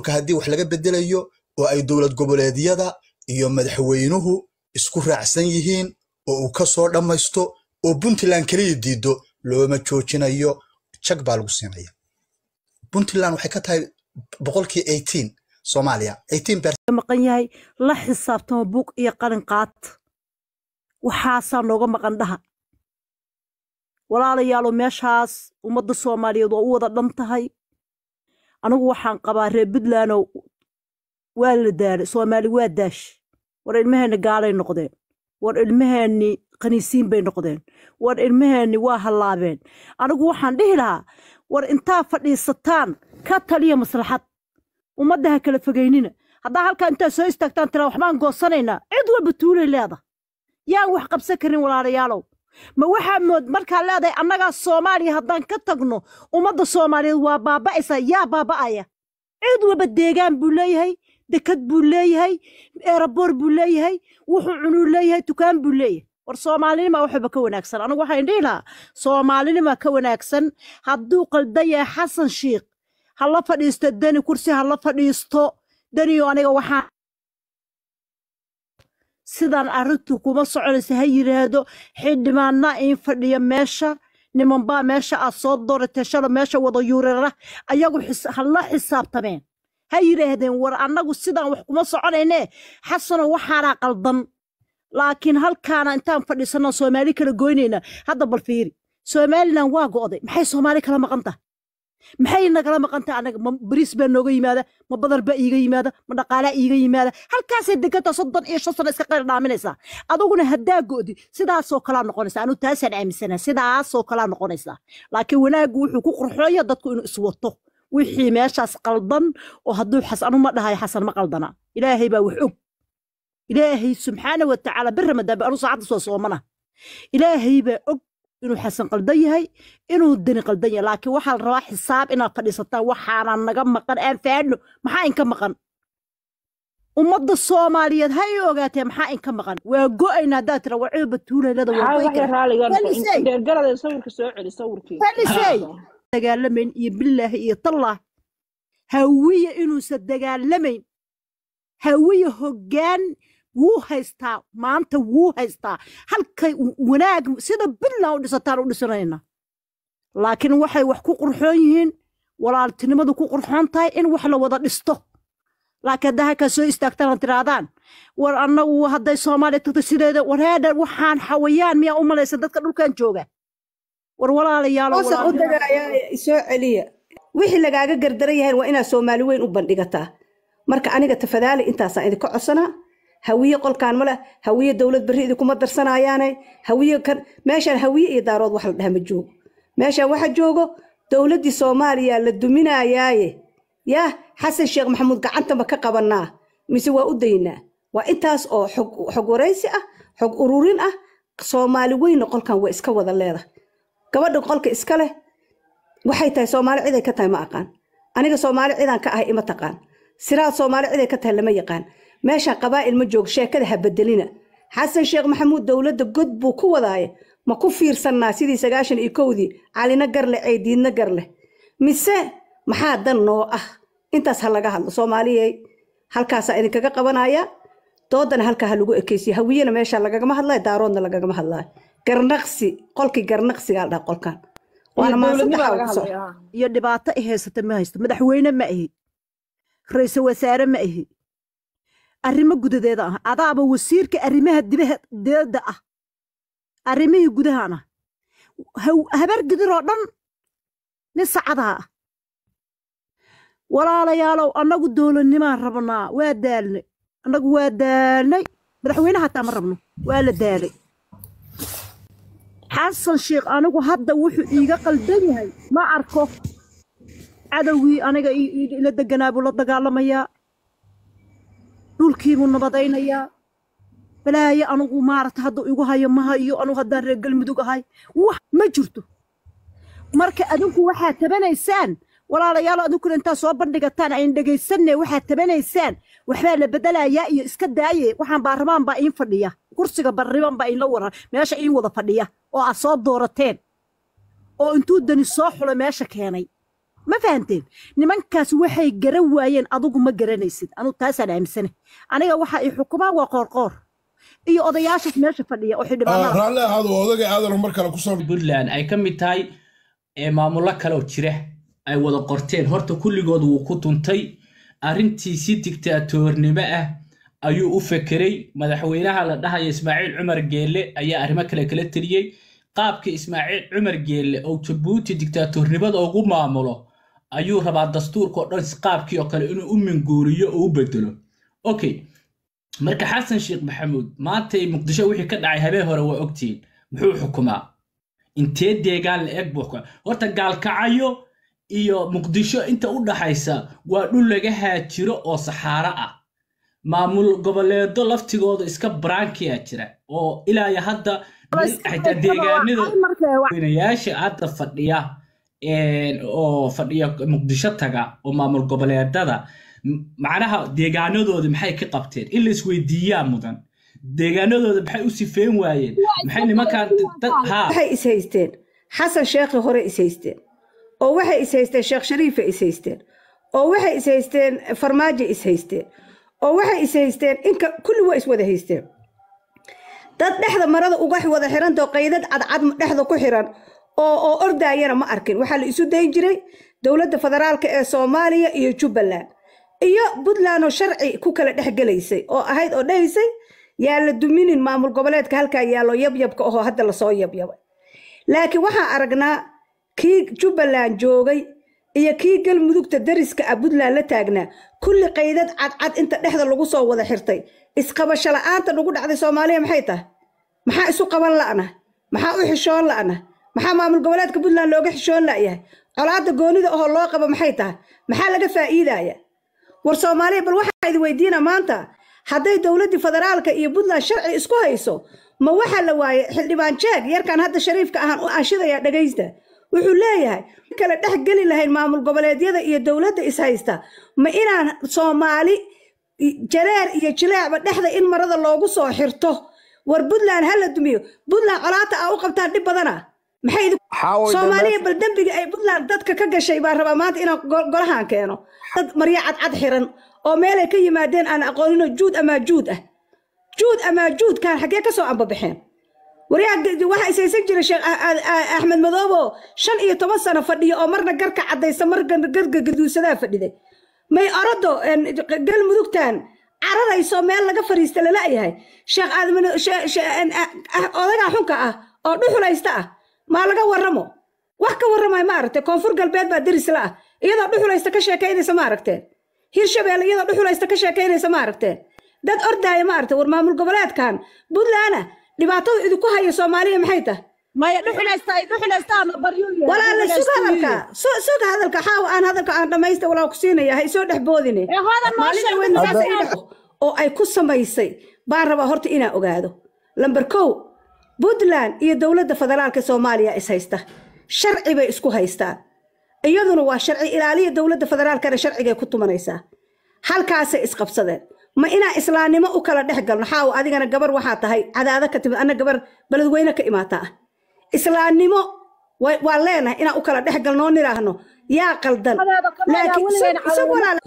dhulka haddii wax laga bedelayo oo ay dowlad goboleedyada iyo madaxweynuhu isku raacsan yihiin oo uu ka soo dhammaysto oo puntland keliya diiddo looma joojinayo jag baa lagu siinaya puntland waxay ka tahay boqolkii eighteen soomaaliya maqan yahay la xisaabtamo buuq iyo qalin qaad waxaasaa nooga maqan dhaha walaalayaalo meeshaas ummadda soomaaliyeed waa u wada dhan tahay anigu waxaan qabaa reer puntlandow waa la daalay soomaali waa daash war ilmaheenni gaalay noqdeen war ilmaheenni qaniisiin bay noqdeen war ilmaheenni waa hallaabeen anigu waxaan dhihi lahaa war intaa fadhiisataan ka taliya maslaxad ummadda ha kala fogaynina haddaa halkaa intaa soo istaagtaan tilaa waxbaan goosanaynaa cid walba tuulay leeda yaan wax qabsan karin walaalayaalow ma waxaa mood markaa leedahay annagaa soomaaliya haddaan ka tagno ummadda soomaaliyeed waa baaba'aysa yaa baaba'aya cid waba deegaan buu leeyahay dekad buu leeyahay eeraboor buu leeyahay wuxuu cunuu leeyahay tukaan buu leeyahay war soomaalinimaa waxaba ka wanaagsan anugu waxaan dhihi lahaa soomaalinima ka wanaagsan hadduu qaldan yahay xasan shiikh ha la fadhiisto deni kursi ha la fadhiisto deniyo aniga waxaan sidaan arrintu kuma soconaysa ha yidhaahdo xildhibaanna iin fadhiya meesha nimanbaa meesha aad soo dooratee shalo meesha wada yuurara ayagu hala xisaabtameen ha yidhaahdeen war annagu sidaan wax kuma soconaynee xasano waxaanaa qaldan laakiin halkaana intaan fadhiisanaa soomaali kala goynayna hadda bal fiiri somalilan waa go'day maxay soomaali kala maqan tahay maxay nagala maqantaa anaga ma bariis baa nooga yimaada ma badar baa iiga yimaada ma dhaqaalaa iiga yimaada halkaasay deganta soddon iyo shan sano iska qeyr dhaaminaysaa aduguna haddaa go'di sidaasoo kalaa noqonaysa anu taasaan aaminsanaa sidaasoo kalaa noqonaysaa laakiin wanaaggu wuxuu ku qurxooya dadku inuu iswato wixii meeshaas qaldan oo hadduu xasanu ma dhahayo xasan ma qaldana ilaahay baa wax og ilaahay subxaana wa tacaala bir ramadaanba anu saacadda soo soomana ilaahay baa og inuu xasan qaldan yahay inuu deni qaldan yahay laakiin waxaa la rabaa xisaab inaad fadhiisataan waxaana naga maqan aan faadhno maxaa inka maqan ummadda soomaaliyeed ha i ogaatee maxaa inka maqan waa go-ayna haddaad tira waa cuba tuuleelada dagaalamayn iyo billaahi iyo tallah hawiya inuusan dagaalamayn hawiya hoggaan wuu haystaa maanta wuu haystaa halkay wanaag sida bidla u dhisataan u dhisanayna laakiin waxay wax ku qurxoon yihiin walaaltinimadu ku qurxoon tahay in wax la wada dhisto laakiin hadda halkaa soo istaagtaan ad tiraadaan war annagu hadday soomaaliya tagto sideeda war waxaan xawayaan miyaa u malaysa dadka dhulkan jooga war walaalayaaloosoo celiya wixii lagaaga gardaran yahayn waa inaad soomaali weyn u bandhigataa marka aniga tafadaali intaasaan idinka codsanaa hawiye qolkaan ma leh hawiye dowlad berri idinkuma darsanayaane hawiye kan meeshaan hawiye iyo daarood wax la dhaha ma joogo meeshaan waxa joogo dowladdii soomaaliya la duminayaaye yaa xasan sheekh maxamuud gacantanba ka qabannaa mise waa u daynaa waa intaas oo xog waraysi ah xog ururin ah soomaali weynna qolkan waa iska wada leedahay gabadha qolka iska leh waxay tahay soomaali ciday ka tahay ma aqaan aniga soomaali cidaan ka ahay ima taqaan siraad soomaali ciday ka tahay lama yaqaan meesha qabaa'il ma joogo sheekada ha bedelina xasan sheekh maxamuud dowladda god buu ku wadaaya ma ku fiirsannaa sidii sagaashan iyo kowdii calina garleh ceediidna garleh mise maxaa dan noo ah intaas ha laga hadlo soomaaliyey halkaasaa idinkaga qabanaya doodana halkaa ha lagu ekeysiya hawiyena meesha lagagama hadlaayo daaroodna lagagama hadlaayo garnaqsi qolkii garnaqsigaa la qolkan waana dhibaato i haysata ma haysto madaxweyne ma ahi ra-iisul wasaare ma ahi arrimo gudadeeda ah adaaba wasiirka arrimaha dibadeeda ah arrimihii gudahana habargidiroo dhan nin sacadaa ah. walaalayaalow annagu dowladnimaan rabnaa waa daalnay annagu waa daalnay madaxweyne hataa ma rabno waa la daalay xasan sheekh anigu hadda wuxuu iiga qaldan yahay ma arko cadowgii aniga ila deganaabuu la dagaalamayaa dhulkiibuu nabadaynayaa balaaye anugu maaragta hadda igu hayo maha iyo anugu haddaan reer galmudug ahay wax ma jirto marka adinku waxaad tabanaysaan walaalayaalo adinkuna intaa soo bandhigataan ayn dhegaysanne waxaad tabanaysaan waxbaa la bedelayaa iyo iska daaye waxaan baarlamaan baa iin fadhiya kursiga barriban baa iinla warar meesha iin wada fadhiya oo aad soo doorateen oo intuu dani soo xulo meesha keenay ma fahanteen nimankaas waxay garan waayeen adugu ma garanaysid anuu taasaan aaminsane aniga waxa i xukumaa waa qoorqoor iyo odayaashaas meesha fadhiya oo xildhibaanraalli ahaado odagay ay ka mid tahay eh, maamullo kaleoo jira ay wada qorteen horta kulligood wuu ku tuntay arrintii si ah ayuu u fekeray madaxweynaha la dhahaya ismaaciil cumar geelle ayaa arrimo kale kala teliyey qaabka ismaaciil cumar geelle oo jabuuti digtaatoornimada ugu maamulo ayuu rabaa dastuurkao dhan qaabkii oo kale inuu u minguuriyo oo u bedelo okay marka xasan sheekh maxamuud maantay muqdisho wixii ka dhacay habeen hore waa ogtihiin muxuu xukumaa intee deegaan la eg buu horta gaalkacayo iyo muqdisho inta u dhaxaysa waa dhul laga haajiro oo saxaaro ah maamul goboleedo laftigooda iska braankiyaa jira oo ilaaya hadda deegaanada hadda fadhiya oo fadhiya muqdisho taga oo maamul goboleedada macnaha deegaanadooda maxay ka qabteen in la isweydiiyaa mudan deegaanadooda maxay u sifeyn waayeen maxay nimankaan ishaysteen xasan sheekhi hore ishaysteen oo waxay ishaysteen sheekh shariifa ishaysteen oo waxay ishaysteen farmaajo ishaysteen oo waxay ishaysteen inka kulli waa iswada haysteen dad dhexda marada uga wada xirantao qaydad cadcad dhexda ku xiran oo ordaayana ma arkin waxaa la isu dayn jiray dowladda federaalka ee soomaaliya iyo jubbaland iyo puntlandoo sharci ku kala dhexgelaysay oo ahayd oo dhahaysay yaa la duminin maamul goboleedka halkaa yaallo yabyabka ahoo hadda lasoo yabyabay laakiin waxaa aragnaa kii jubbaland joogay iyo kii galmudugta dariska ah puntland la taagnaa kulli qaydad cadcad inta dhexda lagu soo wada xirtay isqabasho la-aanta nagu dhacday soomaaliya maxay tahay maxaa isu qaban la'na maxaa u xishoon la'na maxaa maamul goboleedka puntland looga xishoon layahay colaadda goonida oo loo qabo maxay tahay maxaa laga faa'iidaya war soomaaliya bal waxaa idi weydiina maanta hadday dowladdii federaalka iyo puntland sharci isku hayso ma waxaa la waayay xildhibaan jeeg yarkaan hadda shariifka ahaan u ashidaya dhegaysta wuxuu leeyahay kale dhex geli lahayn maamul goboleedyada iyo dowladda ishaysta ma inaan soomaali jareer iyo jileecba dhexda in marada loogu soo xirto war puntland ha la dumiyo puntland colaata aa ah u qabtaan dhib badana maxay soomaaliya bal dembiga ay puntland dadka ka gashay baa rabaa maanta inaan golahan keeno dad maryo cadcad xiran oo meelay ka yimaadeen aan aqoonino juud amaa juud ah juud amaa juudkan xaggee ka soo ambabaxeen waxaa isaysan jira sheekh axmed madoobo shan iyo toban sano fadhiya oo marna garka caddaysa mar gargaduusadaa fadhiday may oroddo galmudugtan cararayso meel laga fariista lala yahay sheekh odagaa xunka ah oo dhuxulaysta ah maa laga waramo wax ka warramay maaragtay koonfur galbeed baa derisla ah iyadoo dhuxulaysta ka sheekaynaysa maaragteen hirshabeelle iyadoo dhuxulaysta ka sheekaynaysa maaragteen dad ordaaya maaragtay war maamul goboleedkan buntlandna dhibaatada idinku haya soomaaliya maxay tahay walaale sug hadalka sug hadalka xaawa aan hadalka aan dhamaysta walaa ku siinaya ha isoo dhex boodine eh, oo ay ku samaysay baan rabaa horta inaa ogaado lambar kow puntland iyo dowladda federaalka soomaaliya ishaysta sharci bay isku haystaan iyaduna waa sharci ilaaliya dowladda federaalkana sharcigay ku tumanaysaa halkaasay isqabsadeen ma inaan islaamnimo u kala dhex galno xaaw adigana gabar waxaa tahay cadaado ka timid anna gabar beledweyne ka imaataa ah islaamnimo waan leenahay inaan u kala dhex galnoo niraahno yaa qaldan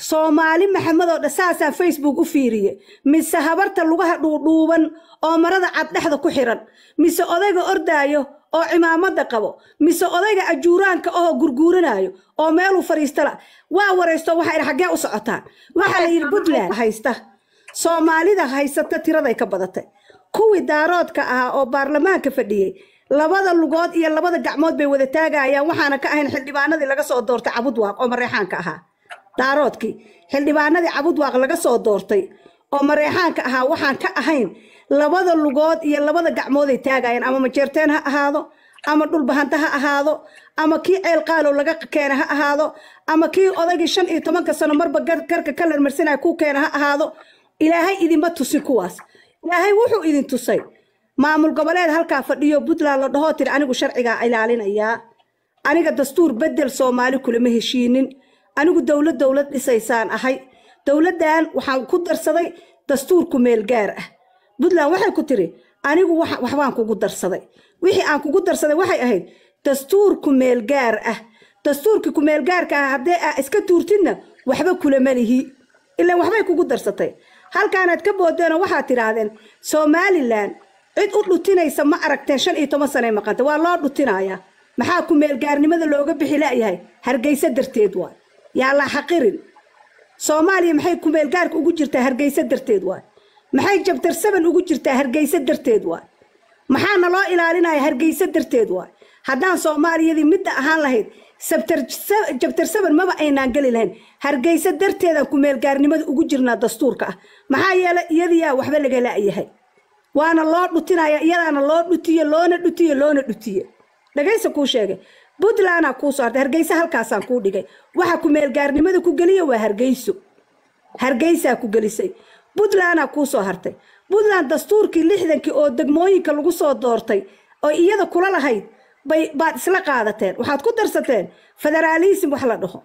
soomaali maxamedoo dha saasaa facebook u fiiriye mise habarta lugaha dhuudhuuban oo marada cad dhexda ku xiran mise odayga ordaayo oo cimaamada qabo mise odayga ajuuraanka ahoo gurguuranaayo oo meelu fariistala waa waraysto waxa dha xaggee u socotaa waxaa la yidhi puntland haysta soomaalida haysata tiraday ka badatay kuwii daaroodka ahaa oo baarlamaanka fadhiyey labada lugood iyo labada gacmood bay wada taagayaan waxaana ka ahayn xildhibaanadii laga soo doortay cabudwaaq oo mareexaanka ahaa daaroodkii xildhibaanadii cabudwaaq laga soo doortay oo mareexaanka ahaa waxaan ka ahayn labada lugood iyo labada gacmooday taagayaan ama majeerteen ha ahaado ama dhulbahanta ha ahaado ama kii ceel laga keena ha ahaado ama kii odaygii shan iyo tobanka sano marba garka kalarmarsanaya ku keena ha ahaado ilaahay idinma tusin kuwaas ilaahay wuxuu idin tusay maamul goboleed halkaa fadhiyo puntland la dhahoo tiri anigu sharcigaa ilaalinayaa aniga dastuur beddel soomaali kulama heshiinin anigu dowlad dowlad dhisaysaan ahay dowladdan waxaan ku darsaday dastuurku meel gaar ah puntland waxay ku tiri anigu waxbaan kugu darsaday wixii aan kugu darsaday waxay ahayd dastuurku meel gaar ah dastuurki ku meel gaarka ah haddee aa iska tuurtidna waxba kulama lihi waxbay kugu darsatay halkaanaad ka boodeenoo waxaad tidhaahdeen somalilan cid u dhutinaysa ma aragteen shan iyo toban sanay maqanta waa loo dhutinayaa maxaa ku meelgaarnimada looga bixi la-yahay hargayso darteed waay yaa yaallaa xaqirin soomaaliya maxay kumeelgaarka ugu jirtaa hargayso darteed waay maxay jabtarsaban ugu jirtaa hargayso darteed waay maxaana loo ilaalinaya hargayso darteed waay haddaan soomaaliyadii midda ahaan lahayd jabtarsaban maba aynaan geli lahayn hargayso darteedaan kumeelgaarnimada ugu jirnaa dastuurka ah maxaa yeele iyadiyaa waxba laga la'yahay waana loo dhutinaya iyadaana loo dhutiye loona dhutiye loona dhutiye dhagaysa kuu sheegay puntlandaa kuusoo soo hartay hargeysa halkaasaan kuu dhigay waxa kumeelgaarnimada ku geliya waa hargeyso hargeysaa ku gelisay puntlandaa kuusoo hartay puntland dastuurkii lixdankii oo degmooyinka lagu soo doortay oo iyada kula lahayd bay baad isla qaadateen waxaad ku darsateen federaalism wax la dhaho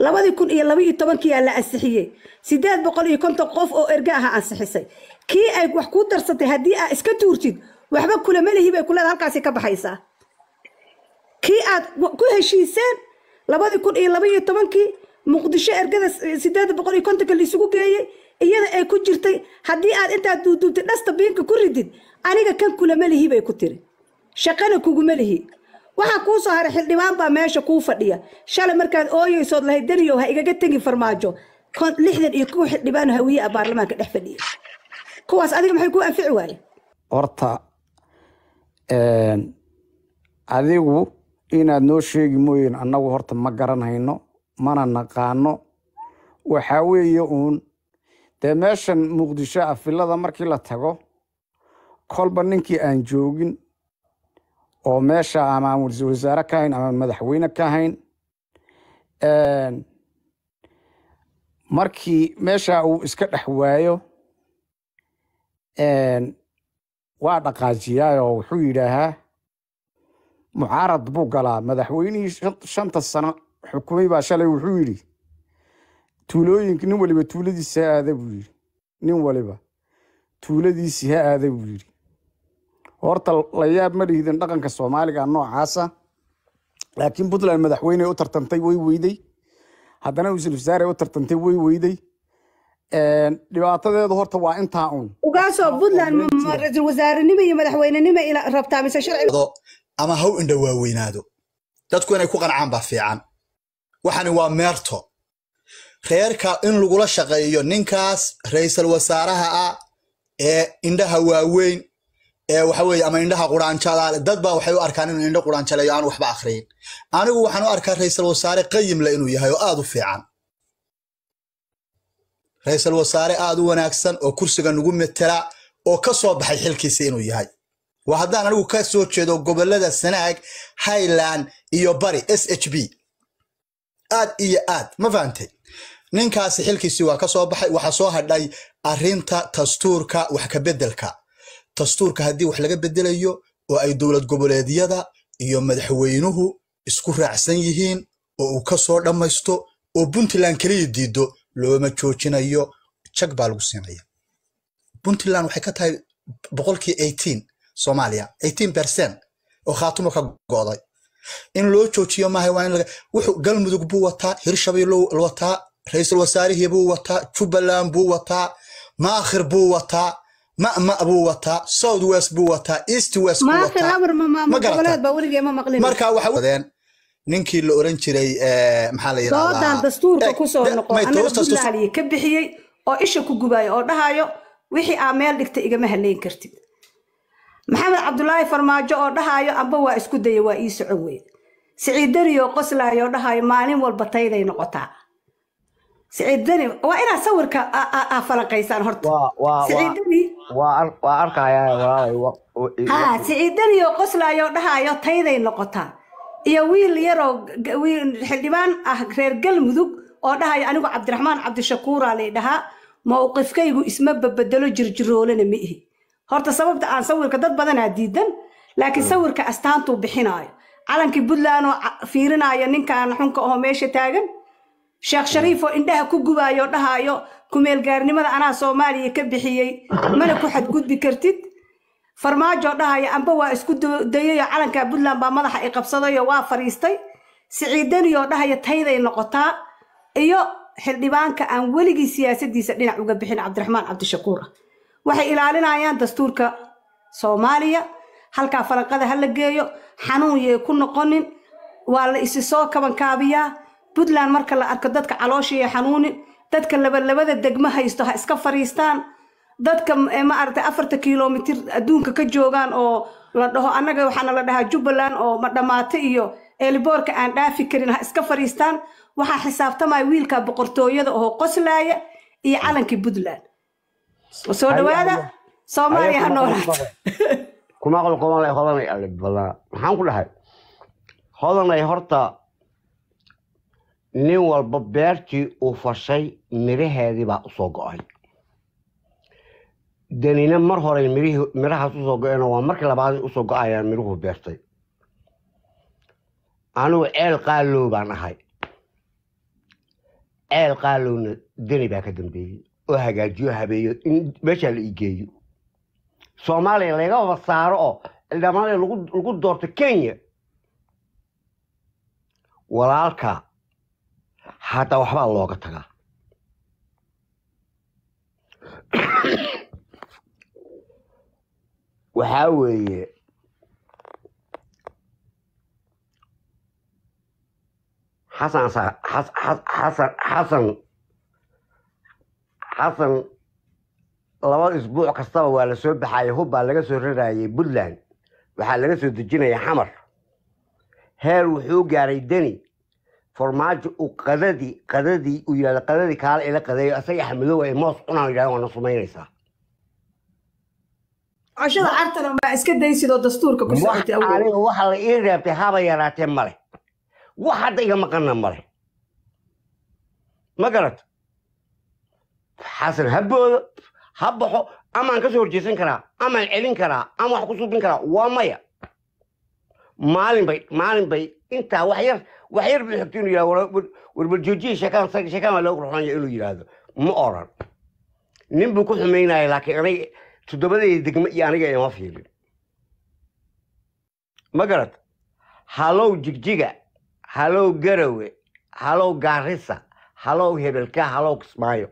labadii kun iyo labaiyo iyo tobankiyaa la ansixiyey sideed boqol iyo konton qof oo erga aha ansixisay kii ay wax ku darsatay haddii aa iska tuurtid waxba kulama lihi bay kuleeda halkaasi ka baxaysaa kii aad ku heshiiseen labadii kun iyo laba tobankii muqdisho ergada sideed boqol iyo kontonka laisugu geeyey iyada ay ku jirtay haddii aad intaad duuduubtay dhasta biinka ku ridid aniga kan kulama lihi bay ku tiri shaqana kuguma lihi waxaa kuu soo haray xildhibaan baa meesha kuu fadhiya shalay markaad ooyeysood lahayd daniyow ha igaga tegi farmaajo lixdan iyo kuwa xildhibaan hawiye a baarlamaanka dhex fadhiya kuwaas adiga maxay kuu anfici waaye horta adigu inaad noo sheegi mooyeen annagu horta ma garanayno mana naqaano waxaa weeye uun dee meeshan muqdisho afilada markii la tago kolba ninkii aan joogin oo meesha amaan aan wasaare ka hayn amaan madaxweyne ka hayn markii meesha uu iska dhex waayo waa oo wuxuu yidhaahaa mucaarad buu galaa madaxweynihii shanta sano xukumay baa shalay wuxuu yidhi tuulooyinka nin waliba tuuladiisi ha aada buu yidhi nin waliba tuuladiisii ha aada buu yidhi horta la yaab ma dhihdin dhaqanka soomaaliga noocaasa laakiin puntland madaxweyne u tartantay way weyday haddana wasiir wasaare u tartantay way weyday dhibaatadeedu horta waa intaa un ugaasoo puntland ra-iisul wasaarenimo iyo madaxweynenimo rabtaa mise sharci ama haw indha waaweynaado dadku inay ku qancaan baa fiican waxani waa meerto reerka in lagula shaqeeyo ninkaas ra-iisul wasaaraha ah ee indhaha waaweyn waxa weeye ama indhaha quraanjada dadba waxay u arkaan inuu indho quraanjaleeyo aan waxba akhriyin anigu waxaan u arkaa ra-isul wasaare qayimle inuu yahay oo aada u fiican ra-isul wasaare aada u wanaagsan oo kursiga nagu metela oo ka soo baxay xilkiisa inuu yahay waa haddaan anigu ka soo jeedo gobolada sanaag highland iyo bari s h b aad iyo aad ma fahantay ninkaasi xilkiisii waa ka soo baxay waxaa soo hadhay arinta dastuurka wax ka beddelka dastuurka haddii wax laga bedelayo oo ay dowlad goboleedyada iyo madaxweynuhu isku raacsan yihiin oo uu ka soo dhammaysto oo puntland keliya diido looma joojinayo jag baa lagu siinaya puntland waxay ka tahay boqolkii eighteen soomaaliya eighteen percent oo khaatumo ka go'day in loo joojiyo maaha waa in wuxuu galmudug buu wataa hirshabeell wataa ra-iisul buu wataa jubbaland buu wataa maakhir buu wataa mama buu wataa south west buu wataa east west marka waxaadeen ninkii la oran jiray eh, maxaa dastuurka eh, ku soo ka bixiyey oo isha ku gubaayo oo dhahaayo wixii aa meel dhigta igama haleyn kartid maxamed cabdulaahi farmaajo oo dhahaayo amba waa isku daya waa ii socon weye siciid dariyo qoslaayo dhahaayo maalin walba tayday noqotaa siciidani waa inaad sawirka aa falanqaysaan horta siciidani waa arkaya oo qoslaayo dhahaayo tayday noqotaa iyo wiil yaroo xildhibaan ah reer galmudug oo dhahayo anigu cabdiraxmaan cabdishakuuraa la dhahaa mawqifkaygu isma babedelo jirjiroolana ma ihi horta sababta aan sawirka dad badanaa diidan laakiin hmm. sawirka astaantuu bixinaayo calankii puntland oo fiirinaayo ninkaan xunka aho meesha taagan sheekh shariifoo indhaha ku gubaayo dhahaayo kumeelgaarnimada anaa soomaaliya ka bixiyey mana ku xadgudbi kartid farmaajoo dhahaya amba waa isku dayayoo calanka puntland baa madaxa i qabsadayo waa fadhiistay siciidaniyoo dhahaya tayday noqotaa iyo xildhibaanka aan weligii siyaasaddiisa dhinac uga bixin cabdiraxmaan cabdishakuura waxay ilaalinayaan dastuurka soomaaliya halkaa falanqada ha la geeyo xanuun yay ku noqonin waa la isi soo kabankaabiyaa puntland marka la arko dadka iyo xanuuni dadka labalabada degmo haysto ha iska fariistaan dadka eh, maaragtay afarta kilomitir adduunka ka joogaan oo la dhaho annaga waxaana la dhahaa jubbaland oo ma dhammaate iyo eeliboorka aan dhaafi karin ha iska fadhiistaan waxaa xisaabtamaya wiilka boqortooyada oo qoslaaya iyo calankii puntland soo dhawaada soomaaliya ha noolaata kuma aqal lay hodanay alibala maxaan ku dhahay hodanay horta nin walba beertii uu fashay miraheedii baa usoo go-ay danina mar horey mirahaas usoo go-een waa markii labaad usoo go-ayaan miruhu beertay anigu ceel qaalow baan ahay ceel qaalowna deni baa ka dambeeyey oo hagaajiyo habeeyo meeshaa la igeeyo soomaaliya laga waba saaro oo cildhamaanee lagu doorto kenya walaalka hadda waxbaa looga tagaa waxaa weeye xasan xasan xasan laba isbuuc kastaba waa la soo baxaayay hubbaa laga soo rarayay puntland waxaa laga soo dejinaya xamar heer wuxuu gaaray deni formaajo uu qadadii qadadii uu yidhahdo qadadii kaale ila qadeeyo asaga axmadoow ay moos cunaan yidhahdo waana samaynaysaa cashada waxa la ii reebtay haba yaraatee male wax hadda iga maqanna male ma garato xasan ha boodo ha baxo amaan kasoo soo horjeesan karaa amaan celin karaa ama wax ku suubin karaa waa maya maalin bay maalin bay intaa waxyar waxyar buu xigta inuu yidhahdo warbaljoojiyey sheekaan sag sheekaan baa loogu ruxoonaya inuu yidhaahdo ma oran nin buu ku xumaynaya laakiin aniga toddobadayda degmo iyo aniga ima fiilin ma garad halow jigjiga halow garowe halow gaarisa halow hebelka halow kismaayo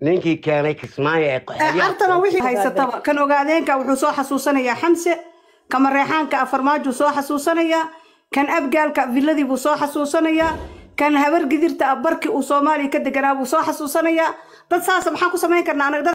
ninkii keenay kismaayo aartana eh, wixii haysataba kan ogaadeenka wuxuu soo xasuusanayaa xamse ka mareexaanka afarmaajuu soo xasuusanayaa kan abgaalka villadii buu soo xasuusanayaa kan habar gidirta ah barkii uu soomaaliya ka deganaa buu soo xasuusanayaa dad saasa maxaan ku samayn karnaa anaga